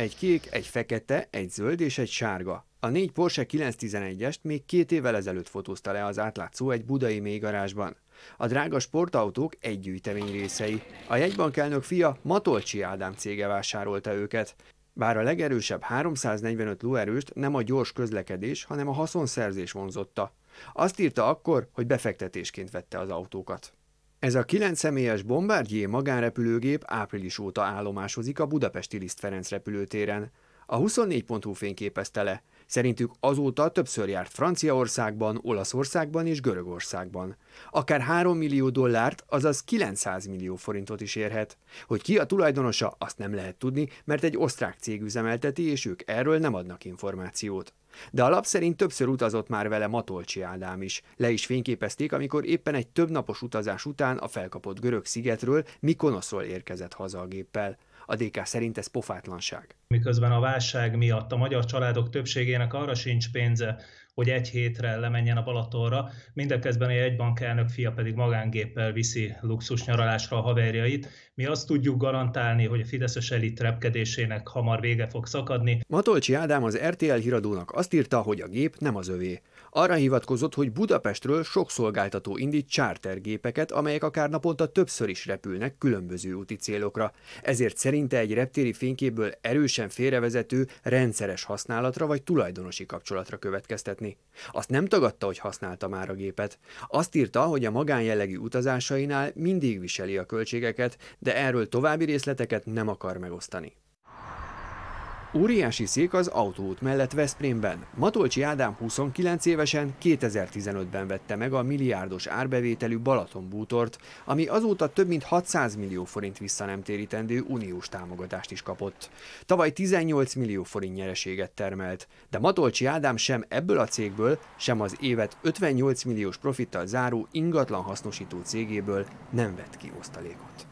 Egy kék, egy fekete, egy zöld és egy sárga. A négy Porsche 911-est még két évvel ezelőtt fotózta le az átlátszó egy budai mélygarázsban. A drága sportautók egy gyűjtemény részei. A jegybankelnök fia Matolcsi Ádám cége vásárolta őket. Bár a legerősebb 345 lóerőst nem a gyors közlekedés, hanem a haszonszerzés vonzotta. Azt írta akkor, hogy befektetésként vette az autókat. Ez a kilenc személyes Bombardier magánrepülőgép április óta állomásozik a budapesti Liszt Ferenc repülőtéren. A 24.hu fényképezte le. Szerintük azóta többször járt Franciaországban, Olaszországban és Görögországban akár 3 millió dollárt, azaz 900 millió forintot is érhet. Hogy ki a tulajdonosa, azt nem lehet tudni, mert egy osztrák cég üzemelteti, és ők erről nem adnak információt. De a lap szerint többször utazott már vele Matolcsi Ádám is. Le is fényképezték, amikor éppen egy többnapos utazás után a felkapott görög szigetről Mikonoszról érkezett haza a géppel. A DK szerint ez pofátlanság. Miközben a válság miatt a magyar családok többségének arra sincs pénze, hogy egy hétre lemenjen a Balatonra. Mindeközben egy bankelnök fia pedig magángéppel viszi luxus nyaralásra a haverjait. Mi azt tudjuk garantálni, hogy a fideszes elit repkedésének hamar vége fog szakadni. Matolcsi Ádám az RTL híradónak azt írta, hogy a gép nem az övé. Arra hivatkozott, hogy Budapestről sok szolgáltató indít chartergépeket, amelyek akár naponta többször is repülnek különböző úti célokra. Ezért szerinte egy reptéri fényképből erősen félrevezető, rendszeres használatra vagy tulajdonosi kapcsolatra következtetni használni. Azt nem tagadta, hogy használta már a gépet. Azt írta, hogy a magánjellegű utazásainál mindig viseli a költségeket, de erről további részleteket nem akar megosztani. Óriási szék az autóút mellett Veszprémben. Matolcsi Ádám 29 évesen 2015-ben vette meg a milliárdos árbevételű Balatonbútort, ami azóta több mint 600 millió forint visszanemtérítendő uniós támogatást is kapott. Tavaly 18 millió forint nyereséget termelt, de Matolcsi Ádám sem ebből a cégből, sem az évet 58 milliós profittal záró ingatlan hasznosító cégéből nem vett ki osztalékot.